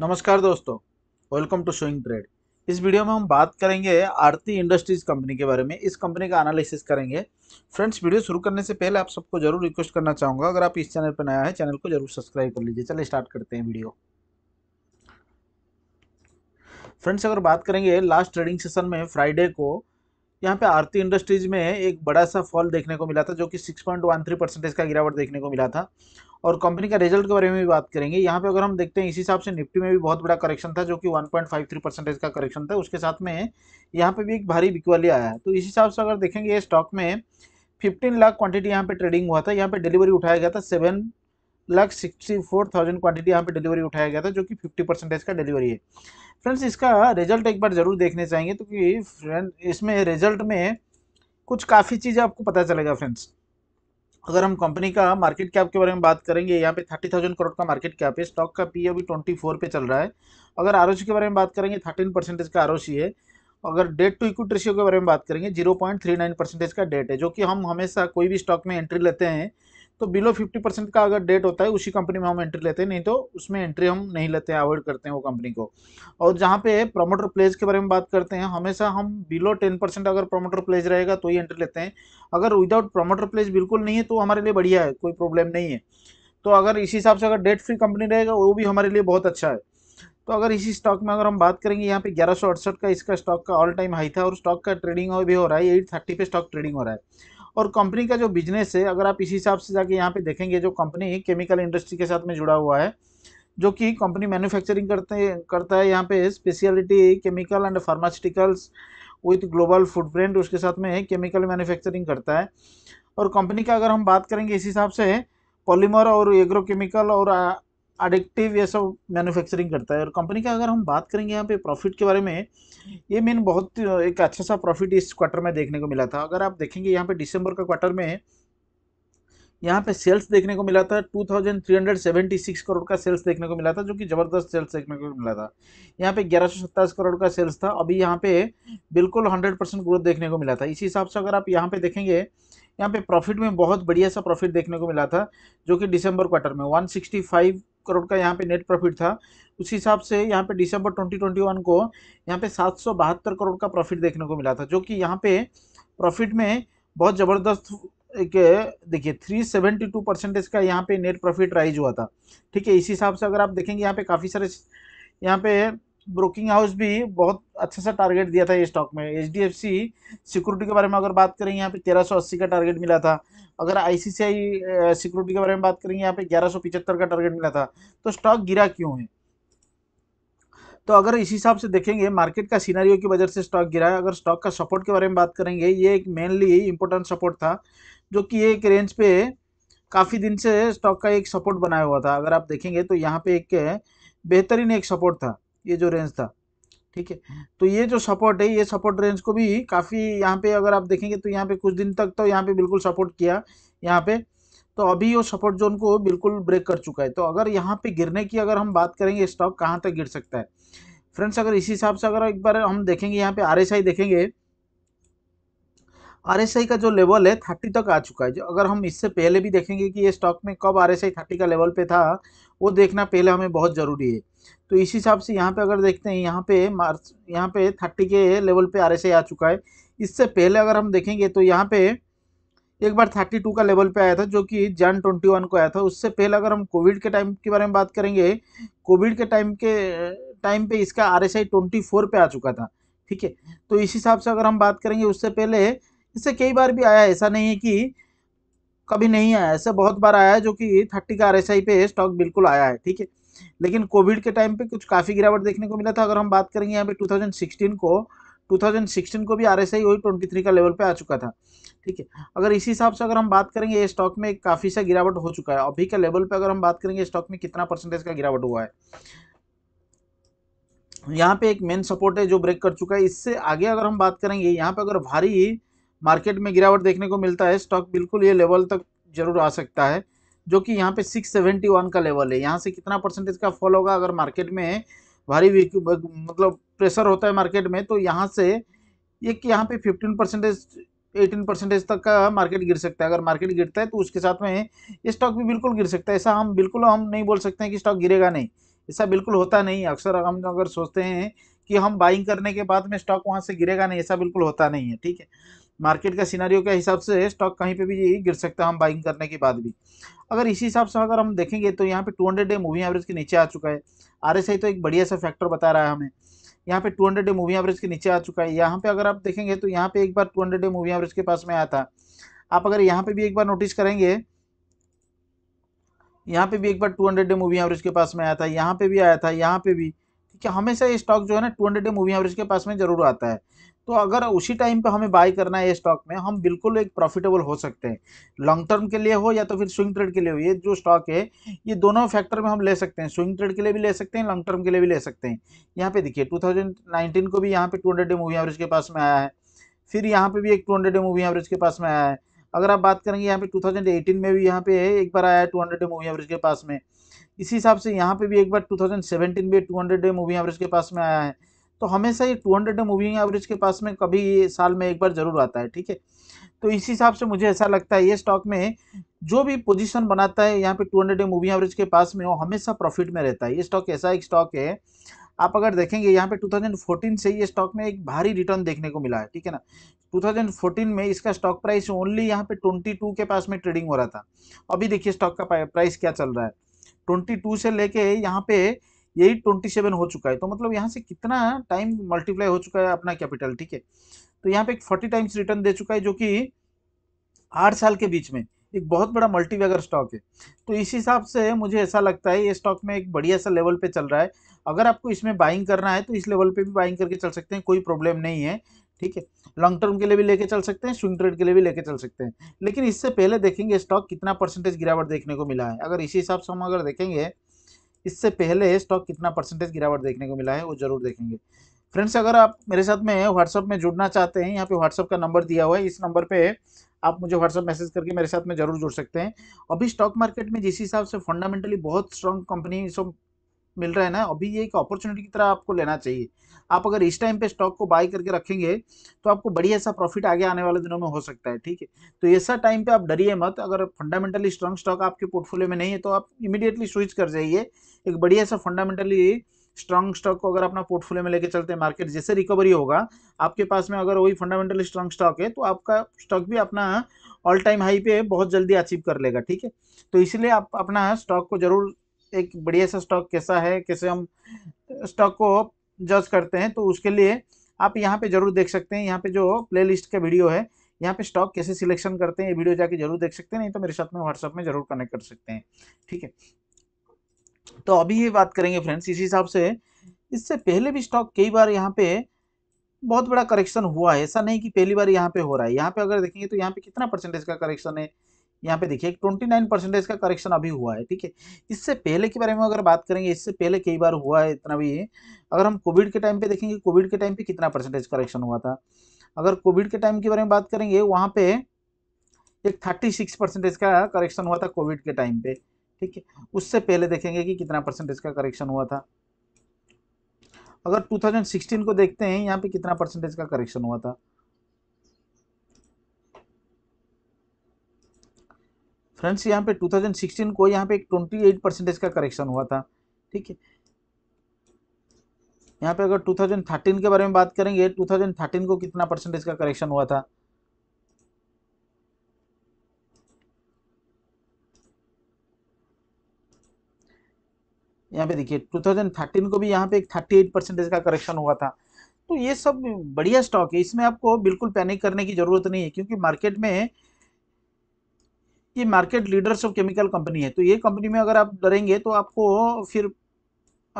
नमस्कार दोस्तों welcome to showing trade इस वीडियो में हम बात करेंगे आरती इंडस्ट्रीज कंपनी के बारे में इस कंपनी का एनालिसिस करेंगे फ्रेंड्स वीडियो शुरू करने से पहले आप सबको जरूर रिक्वेस्ट करना चाहूँगा अगर आप इस चैनल पर नया है चैनल को जरूर सब्सक्राइब कर लीजिए चलिए स्टार्ट करते हैं वीडियो फ्रेंड्स अगर बात करेंगे लास्ट ट्रेडिंग सेशन में फ्राइडे को यहाँ पे आरती इंडस्ट्रीज में एक बड़ा सा फॉल देखने को मिला था जो कि 6.13 परसेंटेज का गिरावट देखने को मिला था और कंपनी का रिजल्ट के बारे में भी बात करेंगे यहाँ पे अगर हम देखते हैं इसी हिसाब से निफ्टी में भी बहुत बड़ा करेक्शन था जो कि 1.53 परसेंटेज का करेक्शन था उसके साथ में यहाँ पर भी एक भारी बिकवाली आया तो इस हिसाब से अगर देखेंगे ये स्टॉक में फिफ्टीन लाख क्वान्टिटी यहाँ पे ट्रेडिंग हुआ था यहाँ पर डिलीवरी उठाया गया था seven lakh sixty four thousand quantity यहाँ पे डिलीवरी उठाया गया था जो कि फिफ्टी परसेंटेज का डिलीवरी है फ्रेंड्स इसका रिजल्ट एक बार ज़रूर देखने चाहेंगे तो कि फ्रेंड इसमें रिजल्ट में कुछ काफ़ी चीज़ें आपको पता चलेगा फ्रेंड्स अगर हम कंपनी का मार्केट कैप के बारे में बात करेंगे यहाँ पे थर्टी थाउजेंड करोड़ का मार्केट कैप है स्टॉक का पी अभी ट्वेंटी फोर पे चल रहा है अगर आर के बारे में बात करेंगे थर्टीन परसेंटेज का आर है अगर डेट टू इक्विट रेशियो के बारे में बात करेंगे zero point three nine percentage का डेट है जो कि हम हमेशा कोई भी स्टॉक में एंट्री लेते हैं तो बिलो फिफ्टी परसेंट का अगर डेट होता है उसी कंपनी में हम एंट्री लेते हैं नहीं तो उसमें एंट्री हम नहीं लेते हैं अवॉइड करते हैं वो कंपनी को और जहाँ पे प्रमोटर प्लेज के बारे में बात करते हैं हमेशा हम बिलो टेन परसेंट अगर प्रमोटर प्लेज रहेगा तो ही एंट्री लेते हैं अगर विदाउट प्रोमोटर प्लेज बिल्कुल नहीं है तो हमारे लिए बढ़िया है कोई प्रॉब्लम नहीं है तो अगर इसी हिसाब से अगर डेट फ्री कंपनी रहेगा वो भी हमारे लिए बहुत अच्छा है तो अगर इसी स्टॉक में अगर हम बात करेंगे यहाँ पे ग्यारह का इसका स्टॉक का ऑल टाइम हाई था और स्टॉक का ट्रेडिंग भी हो रहा है एट थर्टी पे स्टॉक ट्रेडिंग हो रहा है और कंपनी का जो बिजनेस है अगर आप इसी हिसाब से जाके यहाँ पे देखेंगे जो कंपनी केमिकल इंडस्ट्री के साथ में जुड़ा हुआ है जो कि कंपनी मैन्युफैक्चरिंग करते करता है यहाँ पे speciality chemical and pharmaceuticals with global footprint उसके साथ में केमिकल मैन्युफैक्चरिंग करता है और कंपनी का अगर हम बात करेंगे इस हिसाब से पॉलीमर और एग्रोकेमिकल और एडिक्टिव ये सब मैन्युफैक्चरिंग करता है और कंपनी का अगर हम बात करेंगे यहाँ पे प्रॉफिट के बारे में ये मेन बहुत एक अच्छा सा प्रॉफिट इस क्वार्टर में देखने को मिला था अगर आप देखेंगे यहाँ पे दिसंबर का क्वार्टर में यहाँ पे सेल्स देखने को मिला था 2376 करोड़ का सेल्स देखने को मिला था जो कि ज़बरदस्त सेल्स देखने को मिला था यहाँ पे ग्यारह करोड़ का सेल्स था अभी यहाँ पे बिल्कुल 100 परसेंट ग्रोथ देखने को मिला था इसी हिसाब से अगर आप यहाँ पे देखेंगे यहाँ पे प्रॉफिट में बहुत बढ़िया सा प्रॉफिट देखने को मिला था जो कि दिसंबर क्वार्टर में फाइव करोड़ का यहाँ पे नेट प्रॉफिट था उस हिसाब से यहाँ पे दिसंबर 2021 को यहाँ पे सात करोड़ का प्रॉफिट देखने को मिला था जो कि यहाँ पे प्रॉफिट में बहुत ज़बरदस्त एक देखिए थ्री सेवेंटी टू परसेंटेज का यहाँ पे नेट प्रॉफिट राइज हुआ था ठीक है इस हिसाब से अगर आप देखेंगे यहाँ पे काफ़ी सारे यहाँ पे ब्रोकिंग हाउस भी बहुत अच्छा सा टारगेट दिया था ये स्टॉक में H D F C security के बारे में अगर बात करें यहाँ पे 1380 का टारगेट मिला था अगर आई सिक्योरिटी के बारे में बात करेंगे यहाँ पे 1175 का टारगेट मिला था तो स्टॉक गिरा क्यों है तो अगर इस हिसाब से देखेंगे मार्केट का सीनारियो की वजह से स्टॉक गिरा है अगर स्टॉक का सपोर्ट के बारे में बात करेंगे ये एक मेनली इंपॉर्टेंट सपोर्ट था जो कि एक रेंज पे काफ़ी दिन से स्टॉक का एक सपोर्ट बनाया हुआ था अगर आप देखेंगे तो यहाँ पे एक बेहतरीन एक सपोर्ट था ये जो रेंज था ठीक है तो ये जो सपोर्ट है ये सपोर्ट रेंज को भी काफ़ी यहाँ पे अगर आप देखेंगे तो यहाँ पे कुछ दिन तक तो यहाँ पे बिल्कुल सपोर्ट किया यहाँ पे तो अभी वो सपोर्ट जोन को बिल्कुल ब्रेक कर चुका है तो अगर यहाँ पे गिरने की अगर हम बात करेंगे स्टॉक कहाँ तक गिर सकता है फ्रेंड्स अगर इसी हिसाब से अगर एक बार हम देखेंगे यहाँ पे आर देखेंगे आर का जो लेवल है थर्टी तक आ चुका है जो अगर हम इससे पहले भी देखेंगे कि ये स्टॉक में कब आर एस थर्टी का लेवल पे था वो देखना पहले हमें बहुत ज़रूरी है तो इस हिसाब से यहाँ पे अगर देखते हैं यहाँ पे मार्च यहाँ पे थर्टी के लेवल पे आर आ चुका है इससे पहले अगर हम देखेंगे तो यहाँ पे एक बार थर्टी टू का लेवल पे आया था जो कि जन ट्वेंटी वन को आया था उससे पहले अगर हम कोविड के टाइम के बारे में बात करेंगे कोविड के टाइम के टाइम पे इसका R S I twenty four पे आ चुका था ठीक है तो इस हिसाब से अगर हम बात करेंगे उससे पहले इससे कई बार भी आया ऐसा नहीं है कि कभी नहीं आया ऐसे बहुत बार आया है जो कि थर्टी का आर पे स्टॉक बिल्कुल आया है ठीक है लेकिन कोविड के टाइम पे कुछ काफ़ी गिरावट देखने को मिला था अगर हम बात करेंगे यहाँ पे 2016 को 2016 को भी आर एस आई वही ट्वेंटी का लेवल पे आ चुका था ठीक है अगर इसी हिसाब से अगर हम बात करेंगे ये स्टॉक में काफ़ी सा गिरावट हो चुका है अभी के लेवल पे अगर हम बात करेंगे स्टॉक में कितना परसेंटेज का गिरावट हुआ है यहाँ पे एक मेन सपोर्ट है जो ब्रेक कर चुका है इससे आगे अगर हम बात करेंगे यहाँ पे अगर भारी मार्केट में गिरावट देखने को मिलता है स्टॉक बिल्कुल ये लेवल तक जरूर आ सकता है जो कि यहाँ पे 671 का लेवल है यहाँ से कितना परसेंटेज का फॉल होगा अगर मार्केट में भारी मतलब प्रेशर होता है मार्केट में तो यहाँ से एक यहाँ पे 15 परसेंटेज एटीन परसेंटेज तक का मार्केट गिर सकता है अगर मार्केट गिरता है तो उसके साथ में ये स्टॉक भी बिल्कुल गिर सकता है ऐसा हम बिल्कुल हम नहीं बोल सकते हैं कि स्टॉक गिरेगा नहीं ऐसा बिल्कुल होता नहीं अक्सर हम अगर सोचते हैं कि हम बाइंग करने के बाद में स्टॉक वहाँ से गिरेगा नहीं ऐसा बिल्कुल होता नहीं है ठीक है मार्केट का सिनारियों के हिसाब से स्टॉक कहीं पे भी गिर सकता है हम बाइंग करने के बाद भी अगर इसी हिसाब से अगर हम देखेंगे तो यहाँ पे 200 हंड्रेड डे मूविंग एवरेज के नीचे आ चुका है आरएसआई तो एक बढ़िया सा फैक्टर बता रहा है हमें यहाँ पे 200 हंड्रेड डे मूविंग एवरेज के नीचे आ चुका है यहाँ पे अगर आप देखेंगे तो यहाँ पे एक बार टू डे मूविंग एवरेज के पास में आया था आप अगर यहाँ पे भी एक बार नोटिस करेंगे यहाँ पे भी एक बार टू डे मूविंग एवरेज के पास में आया था यहाँ पे भी आया था यहाँ पे भी ठीक है हमेशा ये स्टॉक जो है ना टू डे मूविंग एवरेज के पास में जरूर आता है तो अगर उसी टाइम पे हमें बाय करना है स्टॉक में हम बिल्कुल एक प्रॉफिटेबल हो सकते हैं लॉन्ग टर्म के लिए हो या तो फिर स्विंग ट्रेड के लिए हो ये जो स्टॉक है ये दोनों फैक्टर में हम ले सकते हैं स्विंग ट्रेड के लिए भी ले सकते हैं लॉन्ग टर्म के लिए भी ले सकते हैं यहाँ पे देखिए 2019 को भी यहाँ पे 200 डे मूवी एवरेज के पास में आया है फिर यहाँ पे भी एक टू डे मूवी एवरेज के पास में आया है अगर आप बात करेंगे यहाँ पे टू में भी यहाँ पे है एक बार आया है टू डे मूवी एवरेज के पास में इसी हिसाब से यहाँ पे भी एक बार टू सेवेंटीन में टू डे मूवी एवरेज के पास में आया है तो हमेशा ये टू हंड्रेड मूविंग एवरेज के पास में कभी साल में एक बार ज़रूर आता है ठीक है तो इस हिसाब से मुझे ऐसा लगता है ये स्टॉक में जो भी पोजीशन बनाता है यहाँ पे 200 हंड्रेड मूविंग एवरेज के पास में वो हमेशा प्रॉफिट में रहता है ये स्टॉक ऐसा एक स्टॉक है आप अगर देखेंगे यहाँ पे 2014 से ये स्टॉक में एक भारी रिटर्न देखने को मिला है ठीक है ना 2014 में इसका स्टॉक प्राइस ओनली यहाँ पे 22 के पास में ट्रेडिंग हो रहा था अभी देखिए स्टॉक का प्राइस क्या चल रहा है 22 से लेके यहाँ पे यही ट्वेंटी सेवन हो चुका है तो मतलब यहाँ से कितना टाइम मल्टीप्लाई हो चुका है अपना कैपिटल ठीक है तो यहाँ पे एक फोर्टी टाइम्स रिटर्न दे चुका है जो कि आठ साल के बीच में एक बहुत बड़ा मल्टीवेगर स्टॉक है तो इस हिसाब से मुझे ऐसा लगता है ये स्टॉक में एक बढ़िया सा लेवल पे चल रहा है अगर आपको इसमें बाइंग करना है तो इस लेवल पे भी बाइंग करके चल सकते हैं कोई प्रॉब्लम नहीं है ठीक है लॉन्ग टर्म के लिए भी लेके चल सकते हैं स्विंग ट्रेड के लिए भी लेके चल सकते हैं लेकिन इससे पहले देखेंगे स्टॉक कितना परसेंटेज गिरावट देखने को मिला है अगर इसी हिसाब से हम अगर देखेंगे इससे पहले स्टॉक कितना परसेंटेज गिरावट देखने को मिला है वो जरूर देखेंगे फ्रेंड्स अगर आप मेरे साथ में व्हाट्सअप में जुड़ना चाहते हैं यहाँ पे व्हाट्सअप का नंबर दिया हुआ है इस नंबर पे आप मुझे व्हाट्सअप मैसेज करके मेरे साथ में जरूर जुड़ सकते हैं अभी स्टॉक मार्केट में जिस हिसाब से फंडामेंटली बहुत स्ट्रॉन्ग कंपनी सब मिल रहा है ना अभी ये एक अपॉर्चुनिटी की तरह आपको लेना चाहिए आप अगर इस टाइम पे स्टॉक को बाय करके रखेंगे तो आपको बढ़िया सा प्रॉफिट आगे आने वाले दिनों में हो सकता है ठीक है तो ऐसा टाइम पे आप डरिए मत अगर फंडामेंटली स्ट्रांग स्टॉक आपके पोर्टफोलियो में नहीं है तो आप इमीडिएटली स्विच कर जाइए एक बढ़िया सा फंडामेंटली स्ट्रांग स्टॉक को अगर अपना पोर्टफोलियो में लेके चलते हैं मार्केट जैसे रिकवरी होगा आपके पास में अगर वही फंडामेंटली स्ट्रांग स्टॉक है तो आपका स्टॉक भी अपना ऑल टाइम हाई पे बहुत जल्दी अचीव कर लेगा ठीक है तो इसलिए आप अपना स्टॉक को जरूर एक बढ़िया सा स्टॉक कैसा है कैसे हम स्टॉक को जज करते हैं तो उसके लिए आप यहाँ पे जरूर देख सकते हैं यहाँ पे जो प्लेलिस्ट का वीडियो है यहाँ पे स्टॉक कैसे सिलेक्शन करते हैं ये वीडियो जाके जरूर देख सकते हैं नहीं तो मेरे साथ में व्हाट्सअप में जरूर कनेक्ट कर सकते हैं ठीक है तो अभी ये बात करेंगे फ्रेंड्स इसी हिसाब से इससे पहले भी स्टॉक कई बार यहाँ पे बहुत बड़ा करेक्शन हुआ है ऐसा नहीं कि पहली बार यहाँ पे हो रहा है यहाँ पे अगर देखेंगे तो यहाँ पे कितना परसेंटेज का करेक्शन है यहाँ पे देखिए ट्वेंटी नाइन परसेंटेज का करेक्शन अभी हुआ है ठीक है इससे पहले के बारे में अगर बात करेंगे इससे पहले कई बार हुआ है इतना भी अगर हम कोविड के टाइम पे देखेंगे कोविड के टाइम पे कितना परसेंटेज करेक्शन हुआ था अगर कोविड के टाइम के बारे में बात करेंगे वहाँ पे एक थर्टी सिक्स परसेंटेज का करेक्शन हुआ था कोविड के टाइम पे ठीक है उससे पहले देखेंगे कि कितना परसेंटेज का करेक्शन हुआ था अगर टू को देखते हैं यहाँ पे कितना परसेंटेज का करेक्शन हुआ था फ्रेंड्स यहाँ पे 2016 को यहाँ पे एक 28 परसेंटेज का करेक्शन हुआ था ठीक है यहाँ पे अगर 2013 के बारे में बात करेंगे 2013 को कितना परसेंटेज का करेक्शन हुआ था यहाँ पे देखिए 2013 को भी यहाँ पे एक 38 परसेंटेज का करेक्शन हुआ था तो ये सब बढ़िया स्टॉक है इसमें आपको बिल्कुल पैनिक करने की ज़रूरत नहीं है क्योंकि मार्केट में ये market leaders of chemical company है तो ये कंपनी में अगर आप डरेंगे तो आपको फिर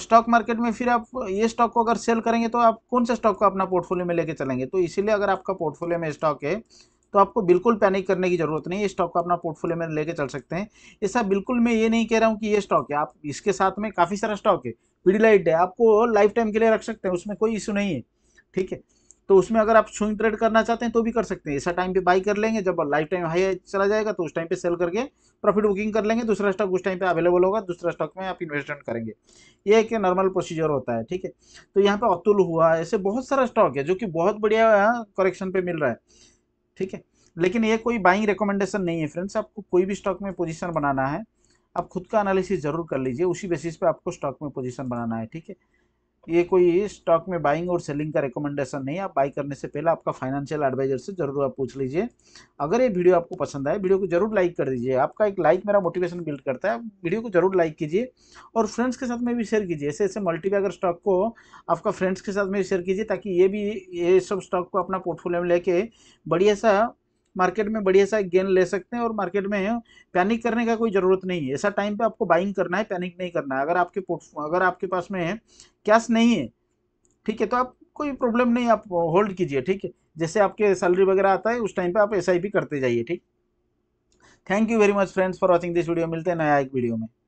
स्टॉक मार्केट में फिर आप ये स्टॉक को अगर सेल करेंगे तो आप कौन से स्टॉक को अपना पोर्टफोलियो में लेके चलेंगे तो इसीलिए अगर आपका पोर्टफोलियो में स्टॉक है तो आपको बिल्कुल पैनिक करने की ज़रूरत नहीं है स्टॉक को अपना पोर्टफोलियो में लेके चल सकते हैं ऐसा बिल्कुल मैं ये नहीं कह रहा हूँ कि ये स्टॉक है आप इसके साथ में काफ़ी सारा स्टॉक है पीडीलाइट है आपको लाइफ टाइम के लिए रख सकते हैं उसमें कोई इशू नहीं है ठीक है तो उसमें अगर आप स्विंग ट्रेड करना चाहते हैं तो भी कर सकते हैं ऐसा टाइम पे बाई कर लेंगे जब लाइफ टाइम हाई चला जाएगा तो उस टाइम पे सेल करके प्रॉफिट बुकिंग कर लेंगे दूसरा स्टॉक उस टाइम पे अवेलेबल होगा दूसरा स्टॉक में आप इन्वेस्टमेंट करेंगे ये एक नॉर्मल प्रोसीजर होता है ठीक है तो यहाँ पे अतुल हुआ ऐसे बहुत सारा स्टॉक है जो कि बहुत बढ़िया करेक्शन पे मिल रहा है ठीक है लेकिन ये कोई बाइंग रिकमेंडेशन नहीं है फ्रेंड्स आपको कोई भी स्टॉक में पोजिशन बनाना है आप खुद का एनालिसिस जरूर कर लीजिए उसी बेसिस पे आपको स्टॉक में पोजिशन बनाना है ठीक है ये कोई स्टॉक में बाइंग और सेलिंग का रिकमेंडेशन नहीं आप बाई करने से पहले आपका फाइनेंशियल एडवाइजर से जरूर आप पूछ लीजिए अगर ये वीडियो आपको पसंद आए वीडियो को जरूर लाइक कर दीजिए आपका एक लाइक मेरा मोटिवेशन बिल्ड करता है वीडियो को जरूर लाइक कीजिए और फ्रेंड्स के साथ में भी शेयर कीजिए ऐसे ऐसे मल्टीबैगर स्टॉक को आपका फ्रेंड्स के साथ में शेयर कीजिए ताकि ये भी ये सब स्टॉक को अपना पोर्टफोलियो में लेके बढ़िया सा मार्केट में बढ़िया सा गेन ले सकते हैं और मार्केट में पैनिक करने का कोई ज़रूरत नहीं है ऐसा टाइम पे आपको बाइंग करना है पैनिक नहीं करना है अगर आपके अगर आपके पास में है कैश नहीं है ठीक है तो आप कोई प्रॉब्लम नहीं आप होल्ड कीजिए ठीक है जैसे आपके सैलरी वगैरह आता है उस टाइम पर आप एस करते जाइए ठीक thank you very much friends for watching this video मिलते हैं नया एक वीडियो में